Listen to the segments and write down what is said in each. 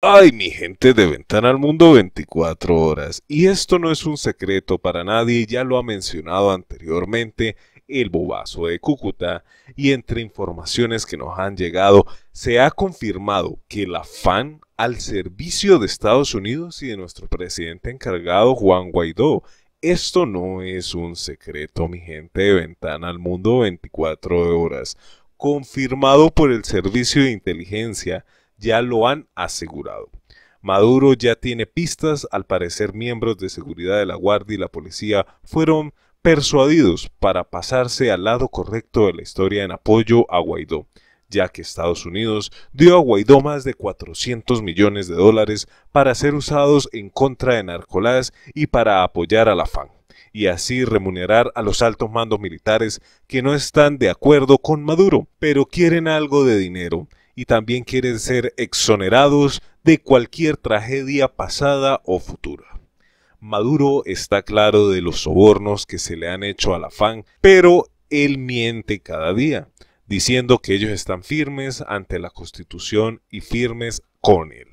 Ay, mi gente de Ventana al Mundo 24 horas. Y esto no es un secreto para nadie, ya lo ha mencionado anteriormente el bobazo de Cúcuta. Y entre informaciones que nos han llegado, se ha confirmado que el afán al servicio de Estados Unidos y de nuestro presidente encargado Juan Guaidó. Esto no es un secreto, mi gente de Ventana al Mundo 24 horas. Confirmado por el Servicio de Inteligencia ya lo han asegurado. Maduro ya tiene pistas, al parecer miembros de seguridad de la Guardia y la policía fueron persuadidos para pasarse al lado correcto de la historia en apoyo a Guaidó, ya que Estados Unidos dio a Guaidó más de 400 millones de dólares para ser usados en contra de Narcolás y para apoyar a la FAN y así remunerar a los altos mandos militares que no están de acuerdo con Maduro, pero quieren algo de dinero y también quieren ser exonerados de cualquier tragedia pasada o futura. Maduro está claro de los sobornos que se le han hecho al afán, pero él miente cada día, diciendo que ellos están firmes ante la Constitución y firmes con él.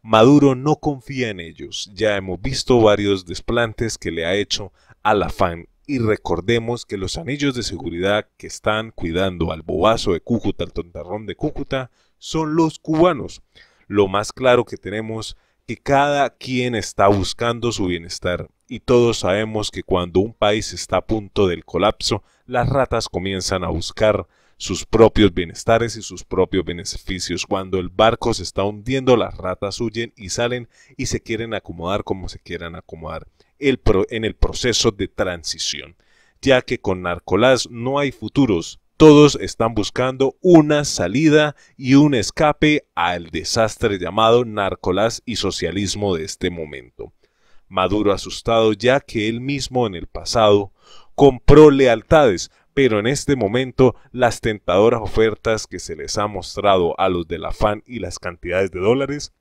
Maduro no confía en ellos, ya hemos visto varios desplantes que le ha hecho al afán y recordemos que los anillos de seguridad que están cuidando al bobazo de Cúcuta, al tontarrón de Cúcuta, son los cubanos. Lo más claro que tenemos que cada quien está buscando su bienestar y todos sabemos que cuando un país está a punto del colapso, las ratas comienzan a buscar sus propios bienestares y sus propios beneficios. Cuando el barco se está hundiendo, las ratas huyen y salen y se quieren acomodar como se quieran acomodar en el proceso de transición, ya que con Narcolás no hay futuros, todos están buscando una salida y un escape al desastre llamado Narcolás y socialismo de este momento. Maduro asustado ya que él mismo en el pasado compró lealtades, pero en este momento las tentadoras ofertas que se les ha mostrado a los del afán y las cantidades de dólares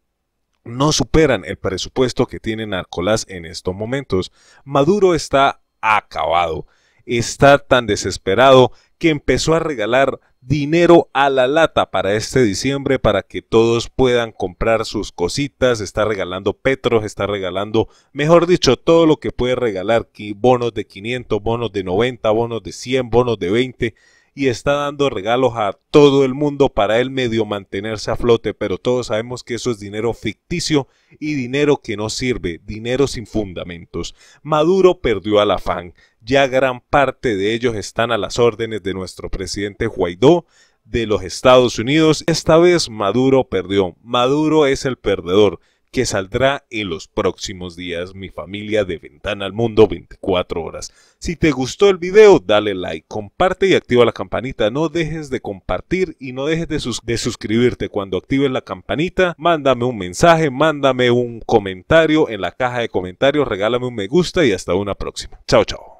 no superan el presupuesto que tiene Narcolás en estos momentos. Maduro está acabado, está tan desesperado que empezó a regalar dinero a la lata para este diciembre para que todos puedan comprar sus cositas, está regalando petros, está regalando, mejor dicho, todo lo que puede regalar, bonos de 500, bonos de 90, bonos de 100, bonos de 20 y está dando regalos a todo el mundo para él medio mantenerse a flote, pero todos sabemos que eso es dinero ficticio y dinero que no sirve, dinero sin fundamentos. Maduro perdió al afán, ya gran parte de ellos están a las órdenes de nuestro presidente Guaidó, de los Estados Unidos. Esta vez Maduro perdió. Maduro es el perdedor que saldrá en los próximos días, mi familia de Ventana al Mundo 24 horas. Si te gustó el video, dale like, comparte y activa la campanita. No dejes de compartir y no dejes de, suscribirte. Cuando actives la campanita, mándame un mensaje, mándame un comentario en la caja de comentarios, regálame un me gusta y hasta una próxima. Chao, chao.